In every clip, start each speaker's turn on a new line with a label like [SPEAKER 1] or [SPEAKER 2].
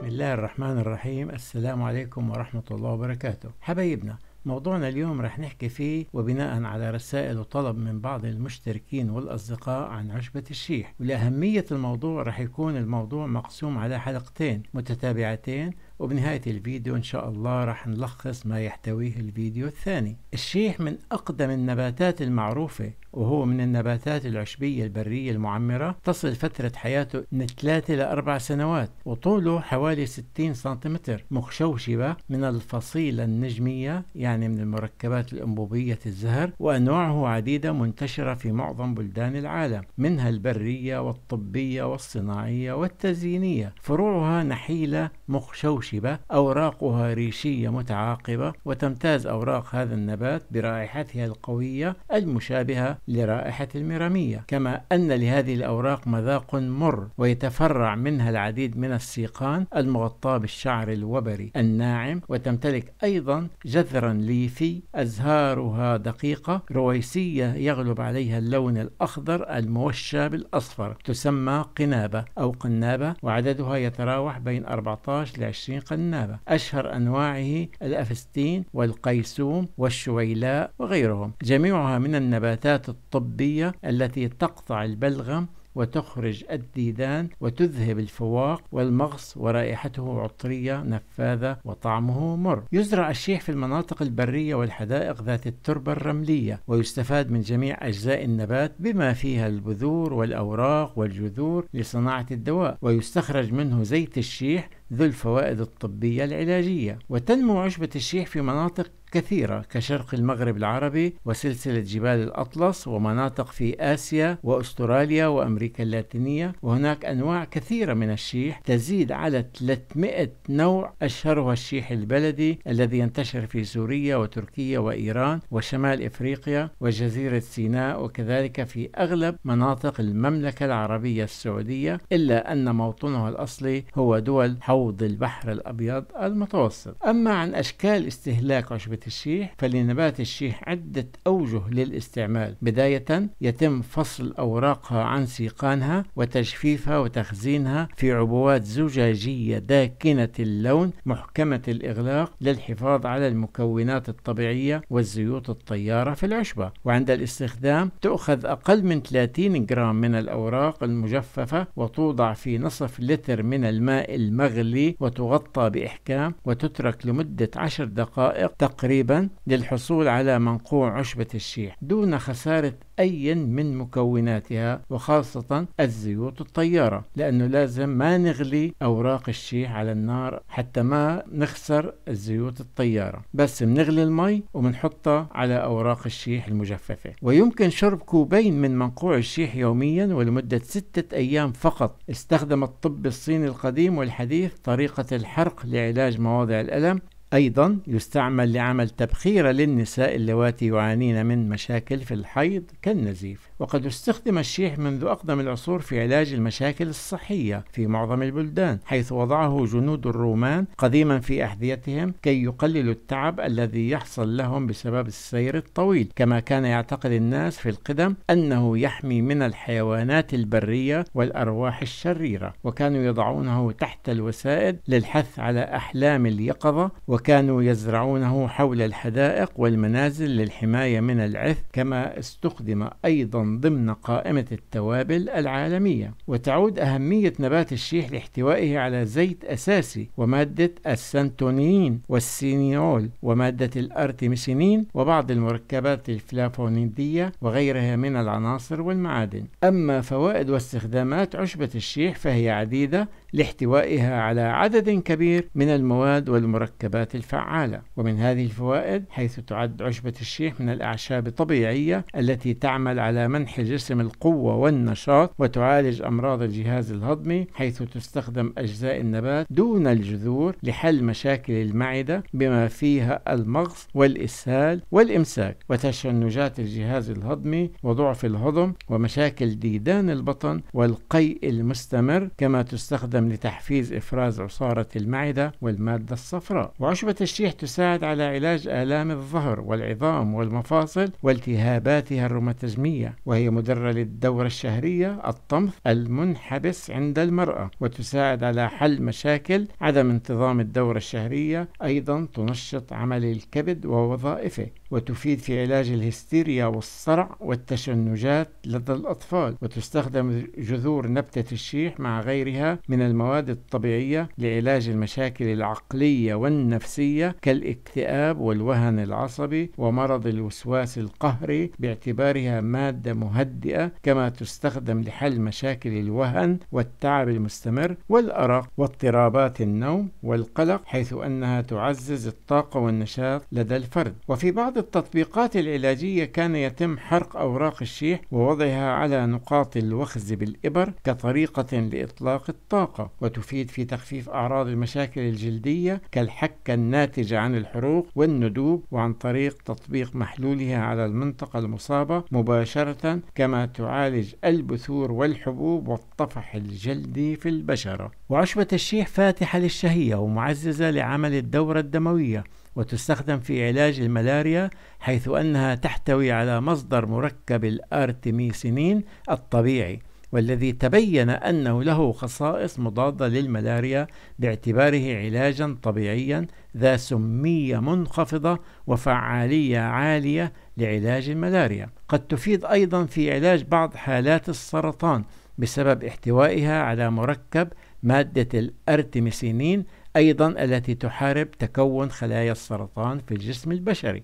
[SPEAKER 1] بسم الله الرحمن الرحيم السلام عليكم ورحمة الله وبركاته حبايبنا موضوعنا اليوم رح نحكي فيه وبناء على رسائل وطلب من بعض المشتركين والأصدقاء عن عشبة الشيح ولأهمية الموضوع رح يكون الموضوع مقسوم على حلقتين متتابعتين وبنهاية الفيديو إن شاء الله رح نلخص ما يحتويه الفيديو الثاني الشيح من أقدم النباتات المعروفة وهو من النباتات العشبية البرية المعمرة تصل فترة حياته من 3 إلى 4 سنوات وطوله حوالي 60 سنتيمتر مخشوشبة من الفصيلة النجمية يعني من المركبات الأنبوبية الزهر وأنواعه عديدة منتشرة في معظم بلدان العالم منها البرية والطبية والصناعية والتزيينية فروعها نحيلة مخشوشبة أوراقها ريشية متعاقبة وتمتاز أوراق هذا النبات برائحتها القوية المشابهة لرائحة الميرامية كما أن لهذه الأوراق مذاق مر ويتفرع منها العديد من السيقان المغطاة بالشعر الوبري الناعم وتمتلك أيضا جذرا ليفي أزهارها دقيقة رويسية يغلب عليها اللون الأخضر الموشى بالأصفر تسمى قنابة أو قنابة وعددها يتراوح بين 14 ل 20 قنابة أشهر أنواعه الأفستين والقيسوم والشويلاء وغيرهم جميعها من النباتات الطبية التي تقطع البلغم وتخرج الديدان وتذهب الفواق والمغص ورائحته عطرية نفاذة وطعمه مر يزرع الشيح في المناطق البرية والحدائق ذات التربة الرملية ويستفاد من جميع أجزاء النبات بما فيها البذور والأوراق والجذور لصناعة الدواء ويستخرج منه زيت الشيح ذو الفوائد الطبية العلاجية وتنمو عشبة الشيح في مناطق كثيرة كشرق المغرب العربي وسلسلة جبال الأطلس ومناطق في آسيا وأستراليا وأمريكا اللاتينية وهناك أنواع كثيرة من الشيح تزيد على 300 نوع أشهرها الشيح البلدي الذي ينتشر في سوريا وتركيا وإيران وشمال إفريقيا وجزيرة سيناء وكذلك في أغلب مناطق المملكة العربية السعودية إلا أن موطنها الأصلي هو دول حوض البحر الأبيض المتوسط أما عن أشكال استهلاك عشبة الشيح فلنبات الشيح عدة أوجه للاستعمال بداية يتم فصل أوراقها عن سيقانها وتجفيفها وتخزينها في عبوات زجاجية داكنة اللون محكمة الإغلاق للحفاظ على المكونات الطبيعية والزيوت الطيارة في العشبة وعند الاستخدام تؤخذ أقل من 30 جرام من الأوراق المجففة وتوضع في نصف لتر من الماء المغلي وتغطى بإحكام وتترك لمدة 10 دقائق تقريبا تقريبا للحصول على منقوع عشبة الشيح دون خسارة أي من مكوناتها وخاصة الزيوت الطيارة لأنه لازم ما نغلي أوراق الشيح على النار حتى ما نخسر الزيوت الطيارة بس بنغلي المي وبنحطها على أوراق الشيح المجففة ويمكن شرب كوبين من منقوع الشيح يوميا ولمدة ستة أيام فقط استخدم الطب الصيني القديم والحديث طريقة الحرق لعلاج مواضع الألم أيضا يستعمل لعمل تبخير للنساء اللواتي يعانين من مشاكل في الحيض كالنزيف وقد استخدم الشيح منذ أقدم العصور في علاج المشاكل الصحية في معظم البلدان حيث وضعه جنود الرومان قديما في أحذيتهم كي يقللوا التعب الذي يحصل لهم بسبب السير الطويل كما كان يعتقد الناس في القدم أنه يحمي من الحيوانات البرية والأرواح الشريرة وكانوا يضعونه تحت الوسائد للحث على أحلام اليقظة وكانوا يزرعونه حول الحدائق والمنازل للحماية من العث كما استخدم أيضا من ضمن قائمة التوابل العالمية وتعود أهمية نبات الشيح لاحتوائه على زيت أساسي ومادة السنتونين والسينيول ومادة الأرتيميسينين وبعض المركبات الفلافونيدية وغيرها من العناصر والمعادن أما فوائد واستخدامات عشبة الشيح فهي عديدة لاحتوائها على عدد كبير من المواد والمركبات الفعالة ومن هذه الفوائد حيث تعد عشبة الشيح من الأعشاب الطبيعية التي تعمل على منع منح الجسم القوة والنشاط وتعالج أمراض الجهاز الهضمي حيث تستخدم أجزاء النبات دون الجذور لحل مشاكل المعدة بما فيها المغص والإسهال والإمساك وتشنجات الجهاز الهضمي وضعف الهضم ومشاكل ديدان البطن والقيء المستمر كما تستخدم لتحفيز إفراز عصارة المعدة والمادة الصفراء وعشبة الشيح تساعد على علاج آلام الظهر والعظام والمفاصل والتهاباتها الروماتيزمية وهي مدرة للدورة الشهرية الطمث المنحبس عند المرأة وتساعد على حل مشاكل عدم انتظام الدورة الشهرية أيضا تنشط عمل الكبد ووظائفه وتفيد في علاج الهستيريا والصرع والتشنجات لدى الأطفال وتستخدم جذور نبتة الشيح مع غيرها من المواد الطبيعية لعلاج المشاكل العقلية والنفسية كالاكتئاب والوهن العصبي ومرض الوسواس القهري باعتبارها مادة مهدئة كما تستخدم لحل مشاكل الوهن والتعب المستمر والأرق واضطرابات النوم والقلق حيث أنها تعزز الطاقة والنشاط لدى الفرد وفي بعض التطبيقات العلاجية كان يتم حرق أوراق الشيح ووضعها على نقاط الوخز بالإبر كطريقة لإطلاق الطاقة وتفيد في تخفيف أعراض المشاكل الجلدية كالحكة الناتجة عن الحروق والندوب وعن طريق تطبيق محلولها على المنطقة المصابة مباشرة كما تعالج البثور والحبوب والطفح الجلدي في البشرة وعشبة الشيح فاتحة للشهية ومعززة لعمل الدورة الدموية وتستخدم في علاج الملاريا حيث أنها تحتوي على مصدر مركب الأرتميسينين الطبيعي والذي تبين أنه له خصائص مضادة للملاريا باعتباره علاجا طبيعيا ذا سمية منخفضة وفعالية عالية لعلاج الملاريا قد تفيد أيضا في علاج بعض حالات السرطان بسبب احتوائها على مركب مادة الأرتمسينين أيضا التي تحارب تكون خلايا السرطان في الجسم البشري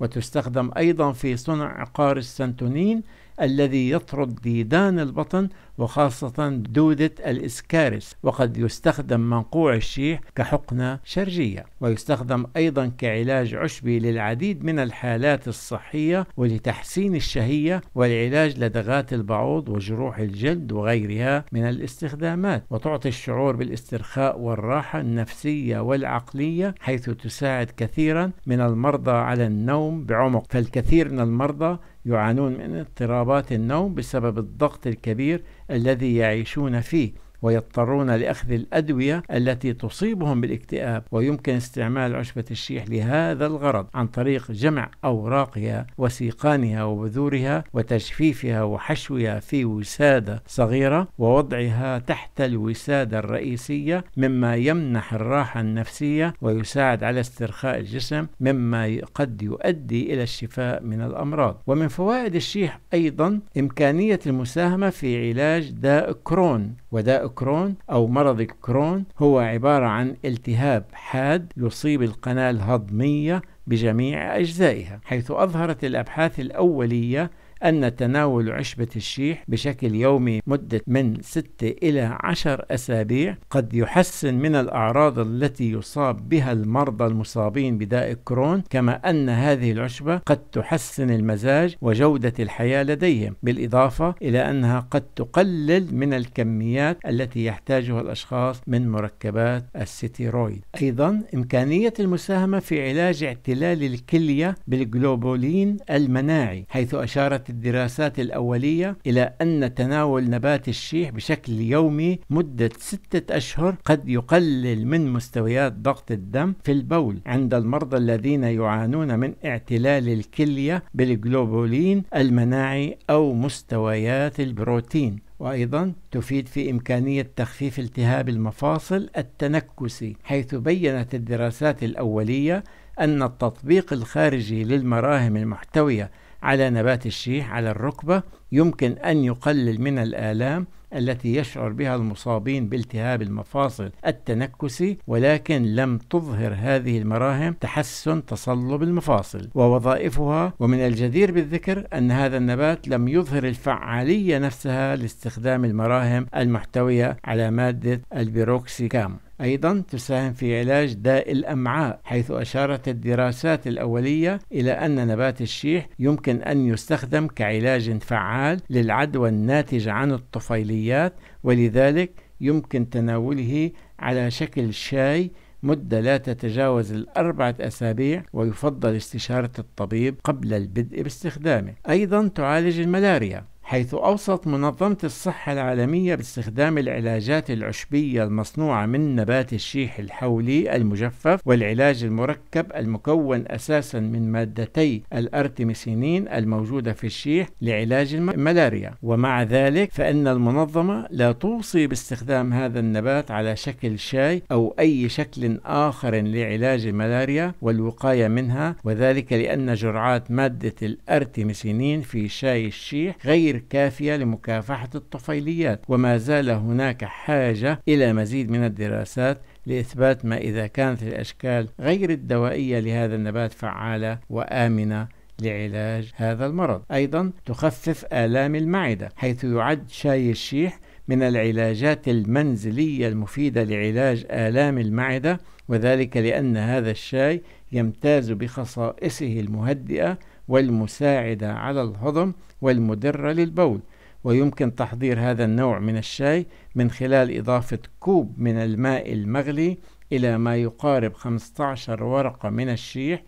[SPEAKER 1] وتستخدم أيضا في صنع عقار السنتونين الذي يطرد ديدان البطن وخاصة دودة الإسكارس وقد يستخدم منقوع الشيح كحقنة شرجية ويستخدم أيضا كعلاج عشبي للعديد من الحالات الصحية ولتحسين الشهية والعلاج لدغات البعوض وجروح الجلد وغيرها من الاستخدامات وتعطي الشعور بالاسترخاء والراحة النفسية والعقلية حيث تساعد كثيرا من المرضى على النوم بعمق فالكثير من المرضى يعانون من اضطرابات النوم بسبب الضغط الكبير الذي يعيشون فيه ويضطرون لأخذ الأدوية التي تصيبهم بالاكتئاب ويمكن استعمال عشبة الشيح لهذا الغرض عن طريق جمع أوراقها وسيقانها وبذورها وتجفيفها وحشوها في وسادة صغيرة ووضعها تحت الوسادة الرئيسية مما يمنح الراحة النفسية ويساعد على استرخاء الجسم مما قد يؤدي إلى الشفاء من الأمراض ومن فوائد الشيح أيضا إمكانية المساهمة في علاج داء كرون وداء كرون أو مرض الكرون هو عبارة عن التهاب حاد يصيب القناة الهضمية بجميع أجزائها حيث أظهرت الأبحاث الأولية أن تناول عشبة الشيح بشكل يومي مدة من 6 إلى 10 أسابيع قد يحسن من الأعراض التي يصاب بها المرضى المصابين بداء كرون كما أن هذه العشبة قد تحسن المزاج وجودة الحياة لديهم بالإضافة إلى أنها قد تقلل من الكميات التي يحتاجها الأشخاص من مركبات الستيرويد أيضا إمكانية المساهمة في علاج اعتلال الكلية بالجلوبولين المناعي حيث أشارت الدراسات الأولية إلى أن تناول نبات الشيح بشكل يومي مدة ستة أشهر قد يقلل من مستويات ضغط الدم في البول عند المرضى الذين يعانون من اعتلال الكلية بالجلوبولين المناعي أو مستويات البروتين وأيضا تفيد في إمكانية تخفيف التهاب المفاصل التنكسي حيث بيّنت الدراسات الأولية أن التطبيق الخارجي للمراهم المحتوية على نبات الشيح على الركبة يمكن أن يقلل من الآلام التي يشعر بها المصابين بالتهاب المفاصل التنكسي ولكن لم تظهر هذه المراهم تحسن تصلب المفاصل ووظائفها ومن الجدير بالذكر أن هذا النبات لم يظهر الفعالية نفسها لاستخدام المراهم المحتوية على مادة البيروكسيكام أيضا تساهم في علاج داء الأمعاء حيث أشارت الدراسات الأولية إلى أن نبات الشيح يمكن أن يستخدم كعلاج فعال للعدوى الناتجة عن الطفيليات ولذلك يمكن تناوله على شكل شاي مدة لا تتجاوز الأربعة أسابيع ويفضل استشارة الطبيب قبل البدء باستخدامه أيضا تعالج الملاريا حيث أوصت منظمة الصحة العالمية باستخدام العلاجات العشبية المصنوعة من نبات الشيح الحولي المجفف والعلاج المركب المكون أساسا من مادتي الأرتميسينين الموجودة في الشيح لعلاج الملاريا ومع ذلك فإن المنظمة لا توصي باستخدام هذا النبات على شكل شاي أو أي شكل آخر لعلاج الملاريا والوقاية منها وذلك لأن جرعات مادة الأرتميسينين في شاي الشيح غير غير كافية لمكافحة الطفيليات وما زال هناك حاجة إلى مزيد من الدراسات لإثبات ما إذا كانت الأشكال غير الدوائية لهذا النبات فعالة وآمنة لعلاج هذا المرض أيضا تخفف آلام المعدة حيث يعد شاي الشيح من العلاجات المنزلية المفيدة لعلاج آلام المعدة وذلك لأن هذا الشاي يمتاز بخصائصه المهدئة والمساعدة على الهضم والمدرة للبول ويمكن تحضير هذا النوع من الشاي من خلال إضافة كوب من الماء المغلي إلى ما يقارب 15 ورقة من الشيح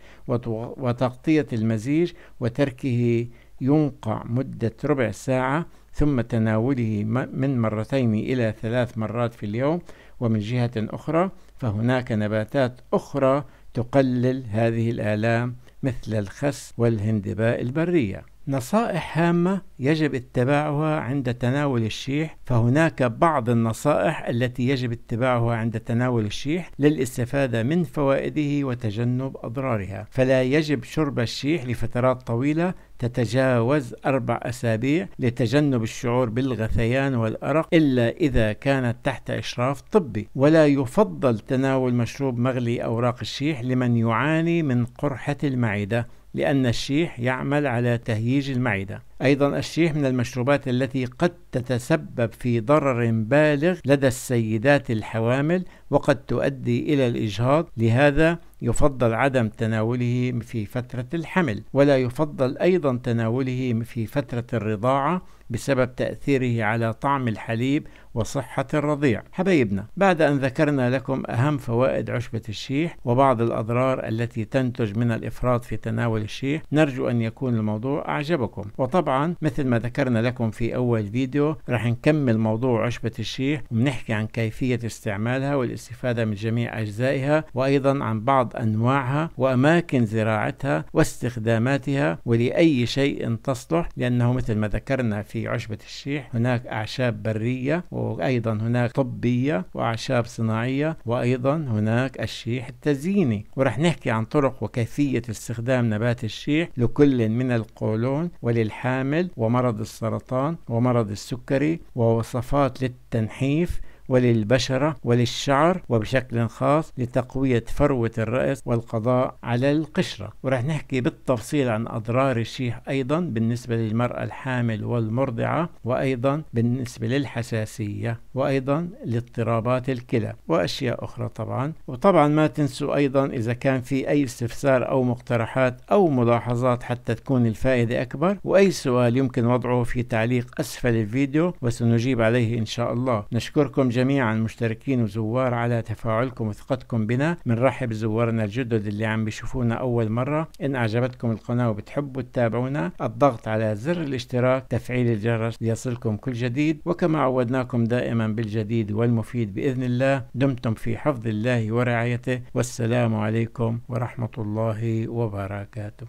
[SPEAKER 1] وتغطية المزيج وتركه ينقع مدة ربع ساعة ثم تناوله من مرتين إلى ثلاث مرات في اليوم ومن جهة أخرى فهناك نباتات أخرى تقلل هذه الآلام مثل الخس والهندباء البرية نصائح هامة يجب اتباعها عند تناول الشيح فهناك بعض النصائح التي يجب اتباعها عند تناول الشيح للاستفادة من فوائده وتجنب أضرارها فلا يجب شرب الشيح لفترات طويلة تتجاوز أربع أسابيع لتجنب الشعور بالغثيان والأرق إلا إذا كانت تحت إشراف طبي ولا يفضل تناول مشروب مغلي أوراق الشيح لمن يعاني من قرحة المعدة لأن الشيح يعمل على تهييج المعدة. أيضا الشيح من المشروبات التي قد تتسبب في ضرر بالغ لدى السيدات الحوامل وقد تؤدي إلى الإجهاض لهذا يفضل عدم تناوله في فترة الحمل ولا يفضل أيضا تناوله في فترة الرضاعة بسبب تأثيره على طعم الحليب وصحة الرضيع حبايبنا بعد أن ذكرنا لكم أهم فوائد عشبة الشيح وبعض الأضرار التي تنتج من الإفراط في تناول الشيح نرجو أن يكون الموضوع أعجبكم وطبعا مثل ما ذكرنا لكم في أول فيديو رح نكمل موضوع عشبة الشيح ونحكي عن كيفية استعمالها والاستعمال الاستفادة من جميع أجزائها وأيضا عن بعض أنواعها وأماكن زراعتها واستخداماتها ولأي شيء تصلح لأنه مثل ما ذكرنا في عشبة الشيح هناك أعشاب برية وأيضا هناك طبية وأعشاب صناعية وأيضا هناك الشيح التزييني ورح نحكي عن طرق وكيفية استخدام نبات الشيح لكل من القولون وللحامل ومرض السرطان ومرض السكري ووصفات للتنحيف وللبشرة وللشعر وبشكل خاص لتقوية فروة الرأس والقضاء على القشرة ورح نحكي بالتفصيل عن أضرار الشيح أيضا بالنسبة للمرأة الحامل والمرضعة وأيضا بالنسبة للحساسية وأيضا لاضطرابات الكلى وأشياء أخرى طبعا وطبعا ما تنسوا أيضا إذا كان في أي استفسار أو مقترحات أو ملاحظات حتى تكون الفائدة أكبر وأي سؤال يمكن وضعه في تعليق أسفل الفيديو وسنجيب عليه إن شاء الله نشكركم جميعا جميعا مشتركين وزوار على تفاعلكم وثقتكم بنا بنرحب بزوارنا الجدد اللي عم بيشوفونا أول مرة إن أعجبتكم القناة وبتحبوا تتابعونا الضغط على زر الاشتراك تفعيل الجرس ليصلكم كل جديد وكما عودناكم دائما بالجديد والمفيد بإذن الله دمتم في حفظ الله ورعايته والسلام عليكم ورحمة الله وبركاته